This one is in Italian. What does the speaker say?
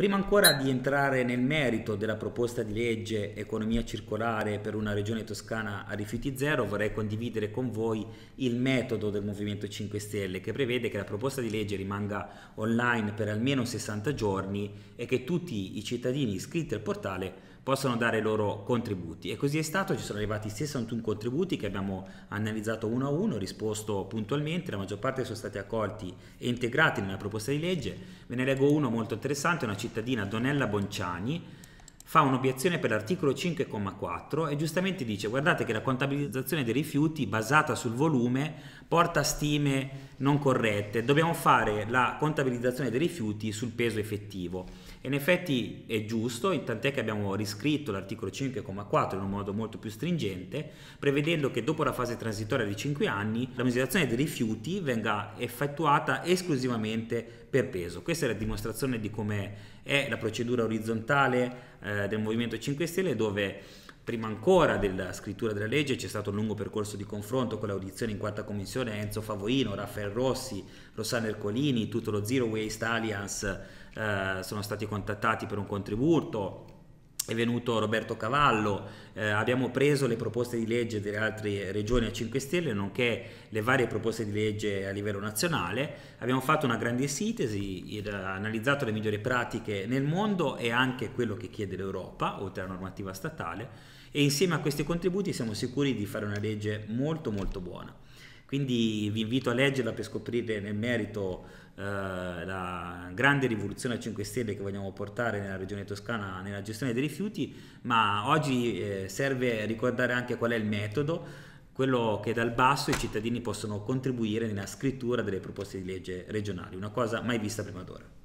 Prima ancora di entrare nel merito della proposta di legge economia circolare per una regione toscana a rifiuti zero, vorrei condividere con voi il metodo del Movimento 5 Stelle che prevede che la proposta di legge rimanga online per almeno 60 giorni e che tutti i cittadini iscritti al portale possano dare i loro contributi. E così è stato, ci sono arrivati 61 contributi che abbiamo analizzato uno a uno, risposto puntualmente, la maggior parte sono stati accolti e integrati nella proposta di legge. Ve ne leggo uno molto interessante, una cittadina, Donella Bonciani, fa un'obiezione per l'articolo 5,4 e giustamente dice guardate che la contabilizzazione dei rifiuti basata sul volume porta stime non corrette, dobbiamo fare la contabilizzazione dei rifiuti sul peso effettivo. in effetti è giusto, tant'è che abbiamo riscritto l'articolo 5,4 in un modo molto più stringente, prevedendo che dopo la fase transitoria di 5 anni la misurazione dei rifiuti venga effettuata esclusivamente per peso. Questa è la dimostrazione di come è la procedura orizzontale eh, del Movimento 5 Stelle dove prima ancora della scrittura della legge c'è stato un lungo percorso di confronto con l'audizione in quarta commissione Enzo Favoino, Raffaele Rossi, Rossana Ercolini, tutto lo Zero Waste Alliance eh, sono stati contattati per un contributo, è venuto Roberto Cavallo, eh, abbiamo preso le proposte di legge delle altre regioni a 5 Stelle, nonché le varie proposte di legge a livello nazionale, abbiamo fatto una grande sintesi, analizzato le migliori pratiche nel mondo e anche quello che chiede l'Europa, oltre alla normativa statale, e insieme a questi contributi siamo sicuri di fare una legge molto molto buona. Quindi vi invito a leggerla per scoprire nel merito eh, la grande rivoluzione a 5 Stelle che vogliamo portare nella regione toscana nella gestione dei rifiuti, ma oggi eh, serve ricordare anche qual è il metodo quello che dal basso i cittadini possono contribuire nella scrittura delle proposte di legge regionali, una cosa mai vista prima d'ora.